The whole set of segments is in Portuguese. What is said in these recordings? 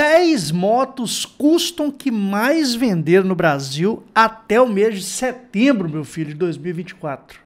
10 motos custam que mais vender no Brasil até o mês de setembro, meu filho, de 2024.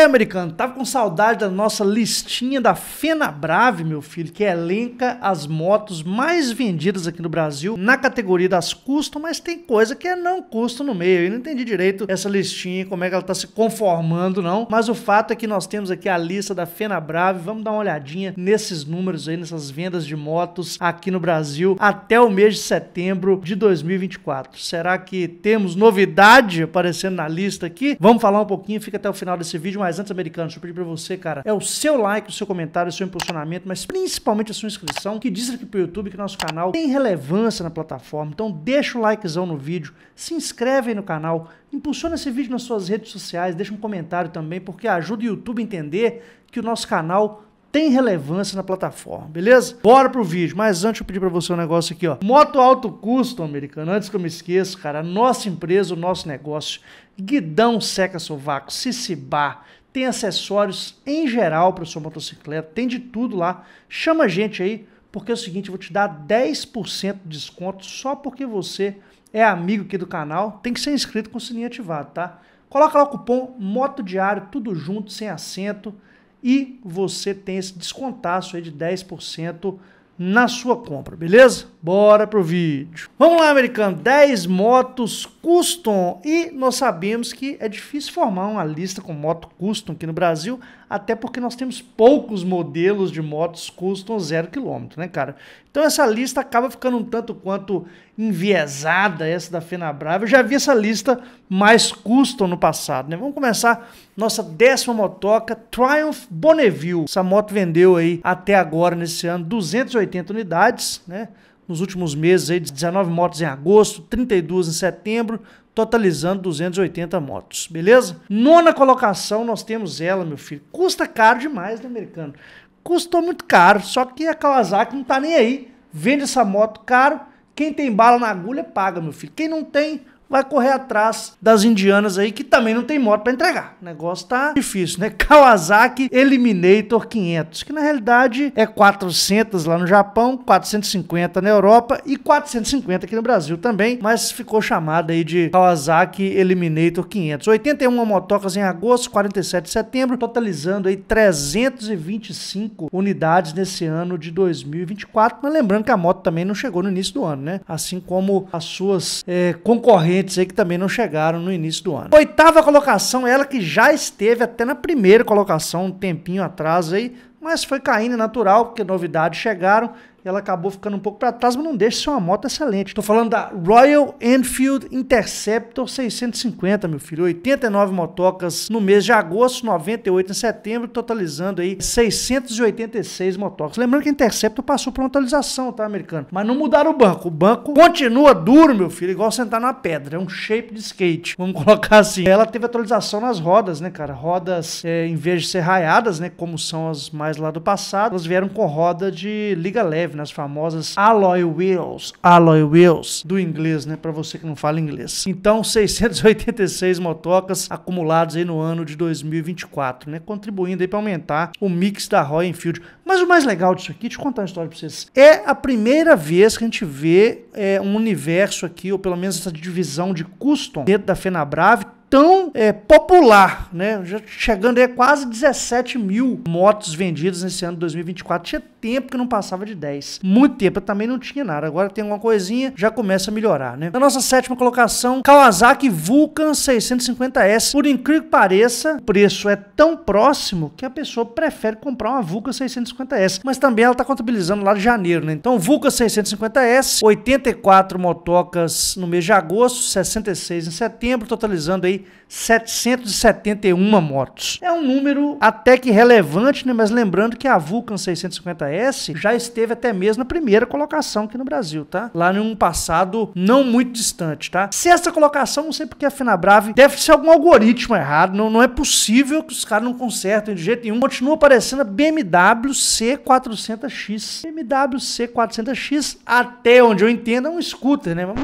É, americano, tava com saudade da nossa listinha da Fenabrave, meu filho, que elenca as motos mais vendidas aqui no Brasil na categoria das custom, mas tem coisa que é não custo no meio. Eu não entendi direito essa listinha, como é que ela tá se conformando, não. Mas o fato é que nós temos aqui a lista da Fenabrave. Vamos dar uma olhadinha nesses números aí, nessas vendas de motos aqui no Brasil até o mês de setembro de 2024. Será que temos novidade aparecendo na lista aqui? Vamos falar um pouquinho, fica até o final desse vídeo, mas mas antes, americano, deixa eu pedir pra você, cara, é o seu like, o seu comentário, o seu impulsionamento, mas principalmente a sua inscrição, que diz aqui pro YouTube que nosso canal tem relevância na plataforma. Então deixa o likezão no vídeo, se inscreve aí no canal, impulsiona esse vídeo nas suas redes sociais, deixa um comentário também, porque ajuda o YouTube a entender que o nosso canal tem relevância na plataforma, beleza? Bora pro vídeo, mas antes eu pedir para você um negócio aqui, ó. Moto alto custo, americano, antes que eu me esqueça, cara, a nossa empresa, o nosso negócio, Guidão Seca Sovaco, Cicibá, tem acessórios em geral para sua motocicleta, tem de tudo lá. Chama a gente aí, porque é o seguinte, eu vou te dar 10% de desconto só porque você é amigo aqui do canal, tem que ser inscrito com o sininho ativado, tá? Coloca lá o cupom Moto Diário, tudo junto, sem acento, e você tem esse descontaço aí de 10% na sua compra, beleza? Bora pro vídeo. Vamos lá, americano, 10 motos custom e nós sabemos que é difícil formar uma lista com moto custom aqui no Brasil, até porque nós temos poucos modelos de motos custom zero quilômetro, né, cara? Então essa lista acaba ficando um tanto quanto enviesada, essa da Brava. Eu já vi essa lista mais custom no passado, né? Vamos começar nossa décima motoca, Triumph Bonneville. Essa moto vendeu aí até agora, nesse ano, 280 unidades, né? nos últimos meses, aí, 19 motos em agosto, 32 em setembro, totalizando 280 motos, beleza? Nona colocação, nós temos ela, meu filho. Custa caro demais, né, americano? Custou muito caro, só que a Kawasaki não tá nem aí. Vende essa moto caro, quem tem bala na agulha paga, meu filho. Quem não tem, vai correr atrás das indianas aí que também não tem moto para entregar. O negócio tá difícil, né? Kawasaki Eliminator 500, que na realidade é 400 lá no Japão, 450 na Europa e 450 aqui no Brasil também, mas ficou chamada aí de Kawasaki Eliminator 500. 81 motocas em agosto, 47 de setembro, totalizando aí 325 unidades nesse ano de 2024, mas lembrando que a moto também não chegou no início do ano, né? Assim como as suas é, concorrentes concorrentes aí que também não chegaram no início do ano. Oitava colocação, ela que já esteve até na primeira colocação um tempinho atrás aí, mas foi caindo natural, porque novidades chegaram ela acabou ficando um pouco para trás, mas não deixa de ser uma moto excelente. Estou falando da Royal Enfield Interceptor 650, meu filho. 89 motocas no mês de agosto, 98 em setembro, totalizando aí 686 motocas. Lembrando que a Interceptor passou por uma atualização, tá, americano? Mas não mudaram o banco. O banco continua duro, meu filho, igual sentar na pedra. É um shape de skate, vamos colocar assim. Ela teve atualização nas rodas, né, cara? Rodas, é, em vez de ser raiadas, né, como são as mais lá do passado, elas vieram com roda de liga leve neve, nas famosas alloy wheels, alloy wheels do inglês, né, para você que não fala inglês. Então, 686 motocas acumuladas aí no ano de 2024, né, contribuindo aí para aumentar o mix da Royal Enfield. Mas o mais legal disso aqui, deixa eu contar uma história para vocês. É a primeira vez que a gente vê é, um universo aqui, ou pelo menos essa divisão de custom dentro da Fenabrave, tão é, popular, né? Já chegando aí a quase 17 mil motos vendidas nesse ano de 2024. Tinha tempo que não passava de 10. Muito tempo, eu também não tinha nada. Agora tem alguma coisinha, já começa a melhorar, né? Na nossa sétima colocação, Kawasaki Vulcan 650S. Por incrível que pareça, o preço é tão próximo que a pessoa prefere comprar uma Vulcan 650S. Mas também ela está contabilizando lá de janeiro, né? Então, Vulcan 650S, 84 motocas no mês de agosto, 66 em setembro, totalizando aí 771 motos. É um número até que relevante, né? Mas lembrando que a Vulcan 650S já esteve até mesmo na primeira colocação aqui no Brasil, tá? Lá num passado não muito distante, tá? Sexta colocação, não sei porque a Finabrave deve ser algum algoritmo errado, não, não é possível que os caras não consertem de jeito nenhum. Continua aparecendo a BMW C400X. BMW C400X, até onde eu entendo, é um scooter, né? Vamos...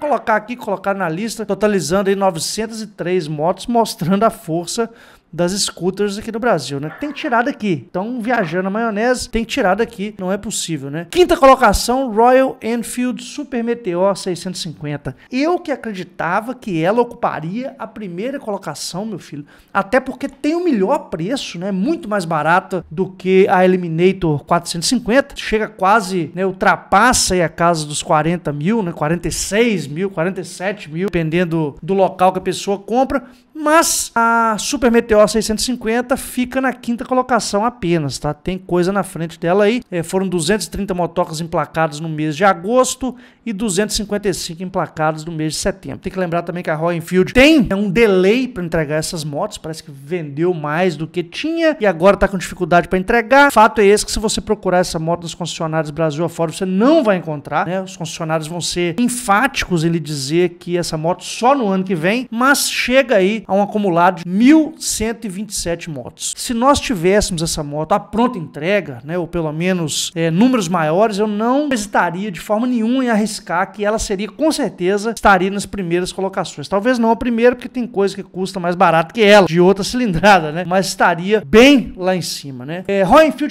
colocar aqui, colocar na lista, totalizando aí 903 motos, mostrando a força das scooters aqui no Brasil, né? Tem tirado aqui. Então, viajando a maionese, tem tirado aqui. Não é possível, né? Quinta colocação, Royal Enfield Super Meteor 650. Eu que acreditava que ela ocuparia a primeira colocação, meu filho. Até porque tem o melhor preço, né? Muito mais barata do que a Eliminator 450. Chega quase, né? Ultrapassa aí a casa dos 40 mil, né? 46 mil, 47 mil, dependendo do local que a pessoa compra. Mas a Super Meteor 650 fica na quinta colocação apenas, tá? Tem coisa na frente dela aí. É, foram 230 motocas emplacadas no mês de agosto e 255 emplacadas no mês de setembro. Tem que lembrar também que a Royal Enfield tem é um delay para entregar essas motos, parece que vendeu mais do que tinha e agora tá com dificuldade para entregar. Fato é esse que se você procurar essa moto nos concessionários Brasil afora, você não vai encontrar, né? Os concessionários vão ser enfáticos em lhe dizer que essa moto só no ano que vem, mas chega aí a um acumulado de 1.127 motos. Se nós tivéssemos essa moto à pronta entrega, né, ou pelo menos é, números maiores, eu não hesitaria de forma nenhuma em arriscar que ela seria, com certeza, estaria nas primeiras colocações. Talvez não a primeira, porque tem coisa que custa mais barato que ela, de outra cilindrada, né? Mas estaria bem lá em cima, né? É,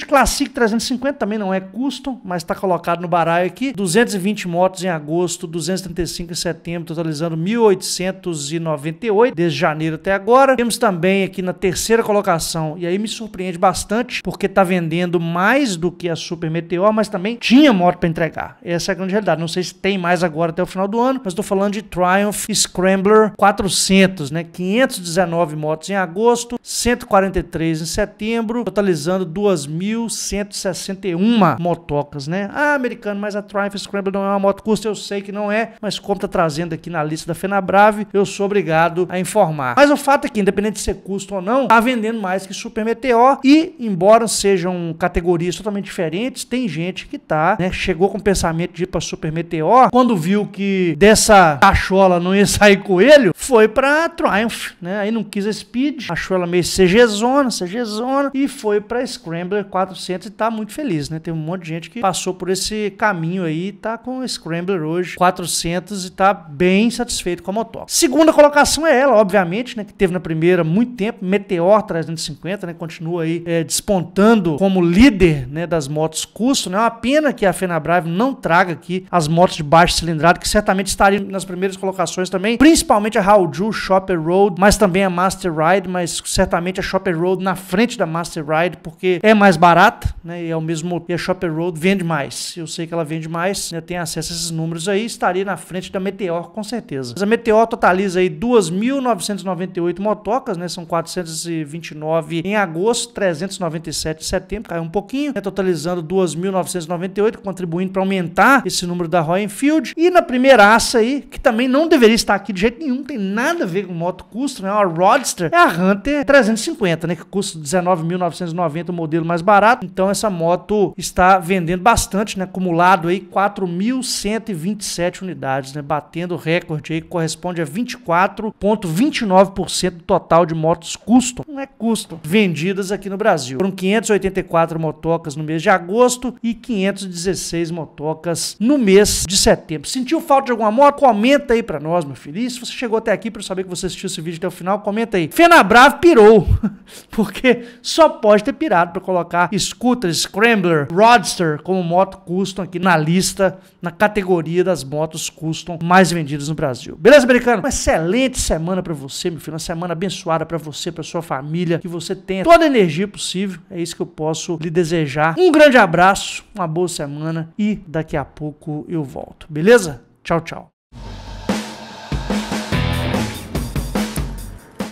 Classic 350 também não é custom, mas está colocado no baralho aqui. 220 motos em agosto, 235 em setembro, totalizando 1.898 desde janeiro janeiro até agora. Temos também aqui na terceira colocação, e aí me surpreende bastante, porque está vendendo mais do que a Super Meteor, mas também tinha moto para entregar. Essa é a grande realidade. Não sei se tem mais agora até o final do ano, mas estou falando de Triumph Scrambler 400, né? 519 motos em agosto, 143 em setembro, totalizando 2.161 motocas, né? Ah, americano, mas a Triumph Scrambler não é uma moto custa, eu sei que não é, mas como está trazendo aqui na lista da Fenabrave, eu sou obrigado a informar. Mas o fato é que, independente de ser custo ou não, tá vendendo mais que Super Meteor e, embora sejam categorias totalmente diferentes, tem gente que tá, né, chegou com o pensamento de ir pra Super Meteor, quando viu que dessa cachola não ia sair coelho, foi pra Triumph, né? Aí não quis a Speed, achou ela meio CGzona, CGzona, e foi pra Scrambler 400 e tá muito feliz, né? Tem um monte de gente que passou por esse caminho aí, tá com Scrambler hoje 400 e tá bem satisfeito com a moto. Segunda colocação é ela, obviamente, recente, né, que teve na primeira muito tempo, Meteor 350, né, continua aí é, despontando como líder né, das motos custo. Né. É uma pena que a Fenabrave não traga aqui as motos de baixo cilindrado, que certamente estariam nas primeiras colocações também, principalmente a Hauju, Shopper Road, mas também a Master Ride, mas certamente a Shopper Road na frente da Master Ride, porque é mais barata, né, e é o mesmo, e a Shopper Road vende mais. Eu sei que ela vende mais, né, tenho acesso a esses números aí, estaria na frente da Meteor com certeza. Mas a Meteor totaliza aí 2.990 398 motocas, né? São 429 em agosto, 397 em setembro, caiu um pouquinho, né? totalizando 2.998, contribuindo para aumentar esse número da Royal Enfield. E na primeira aça aí, que também não deveria estar aqui de jeito nenhum, tem nada a ver com moto custo, né? É uma Roadster é a Hunter 350, né? Que custa 19.990, o modelo mais barato. Então essa moto está vendendo bastante, né? Acumulado aí 4.127 unidades, né? Batendo recorde aí, corresponde a 24,29 9% do total de motos custom, não é custom, vendidas aqui no Brasil. Foram 584 motocas no mês de agosto e 516 motocas no mês de setembro. Sentiu falta de alguma moto? Comenta aí pra nós, meu filho. E se você chegou até aqui para saber que você assistiu esse vídeo até o final, comenta aí. Fenabrave pirou, porque só pode ter pirado para colocar Scooter, Scrambler, Roadster como moto custom aqui na lista, na categoria das motos custom mais vendidas no Brasil. Beleza, americano? Uma excelente semana para você meu filho, uma semana abençoada para você, para sua família, que você tenha toda a energia possível. É isso que eu posso lhe desejar. Um grande abraço, uma boa semana e daqui a pouco eu volto, beleza? Tchau, tchau.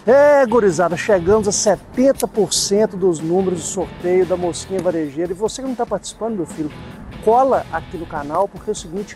É, gurizada, chegamos a 70% dos números de sorteio da Mosquinha Varejeira. E você que não está participando, meu filho, cola aqui no canal, porque é o seguinte,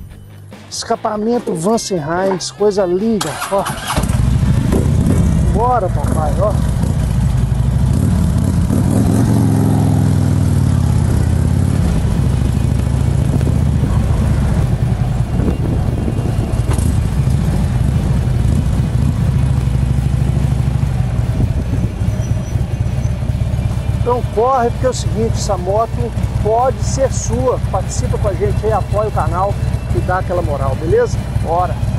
Escapamento Vansenheims, coisa linda, ó. Bora, papai, ó. Então corre, porque é o seguinte, essa moto pode ser sua. Participa com a gente aí, apoia o canal e dá aquela moral, beleza? Bora!